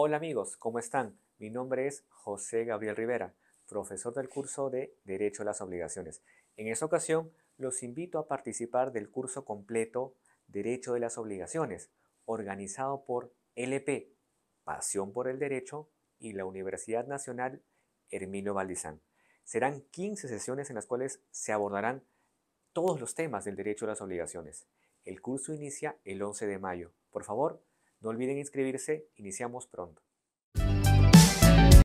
Hola amigos, ¿cómo están? Mi nombre es José Gabriel Rivera, profesor del curso de Derecho a las Obligaciones. En esta ocasión los invito a participar del curso completo Derecho de las Obligaciones, organizado por LP, Pasión por el Derecho y la Universidad Nacional Herminio Valdizán. Serán 15 sesiones en las cuales se abordarán todos los temas del derecho a las obligaciones. El curso inicia el 11 de mayo. Por favor, no olviden inscribirse, iniciamos pronto.